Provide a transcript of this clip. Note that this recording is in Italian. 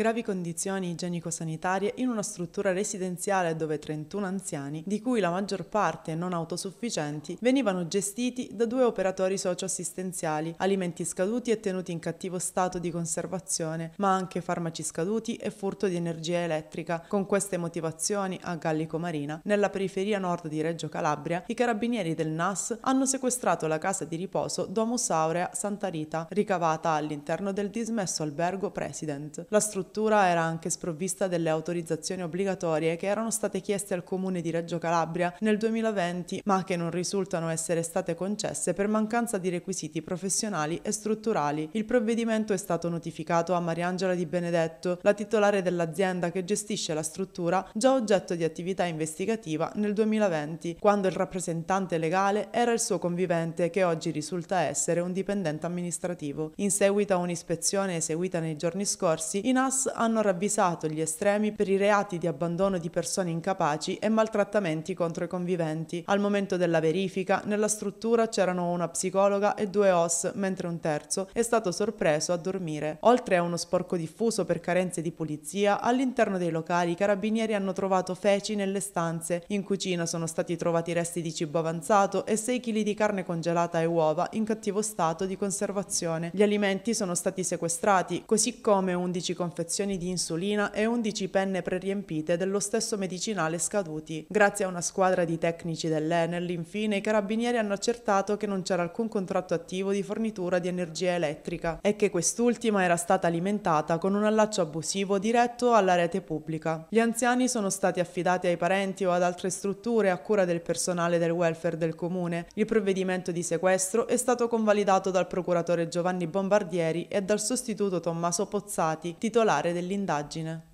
gravi condizioni igienico-sanitarie in una struttura residenziale dove 31 anziani, di cui la maggior parte non autosufficienti, venivano gestiti da due operatori socioassistenziali, alimenti scaduti e tenuti in cattivo stato di conservazione, ma anche farmaci scaduti e furto di energia elettrica. Con queste motivazioni a Gallico Marina, nella periferia nord di Reggio Calabria, i carabinieri del NAS hanno sequestrato la casa di riposo Domus Aurea Santa Rita, ricavata all'interno del dismesso albergo President. La struttura struttura era anche sprovvista delle autorizzazioni obbligatorie che erano state chieste al comune di Reggio Calabria nel 2020 ma che non risultano essere state concesse per mancanza di requisiti professionali e strutturali. Il provvedimento è stato notificato a Mariangela Di Benedetto, la titolare dell'azienda che gestisce la struttura, già oggetto di attività investigativa nel 2020, quando il rappresentante legale era il suo convivente che oggi risulta essere un dipendente amministrativo. In seguito a un'ispezione eseguita nei giorni scorsi, in Hamas hanno ravvisato gli estremi per i reati di abbandono di persone incapaci e maltrattamenti contro i conviventi. Al momento della verifica, nella struttura c'erano una psicologa e due OS, mentre un terzo è stato sorpreso a dormire. Oltre a uno sporco diffuso per carenze di pulizia, all'interno dei locali i carabinieri hanno trovato feci nelle stanze. In cucina sono stati trovati resti di cibo avanzato e 6 kg di carne congelata e uova in cattivo stato di conservazione. Gli alimenti sono stati sequestrati, così come 11 confezioni confezioni di insulina e 11 penne preriempite dello stesso medicinale scaduti. Grazie a una squadra di tecnici dell'Enel, infine, i carabinieri hanno accertato che non c'era alcun contratto attivo di fornitura di energia elettrica e che quest'ultima era stata alimentata con un allaccio abusivo diretto alla rete pubblica. Gli anziani sono stati affidati ai parenti o ad altre strutture a cura del personale del welfare del comune. Il provvedimento di sequestro è stato convalidato dal procuratore Giovanni Bombardieri e dal sostituto Tommaso Pozzati, titolare particolare dell'indagine.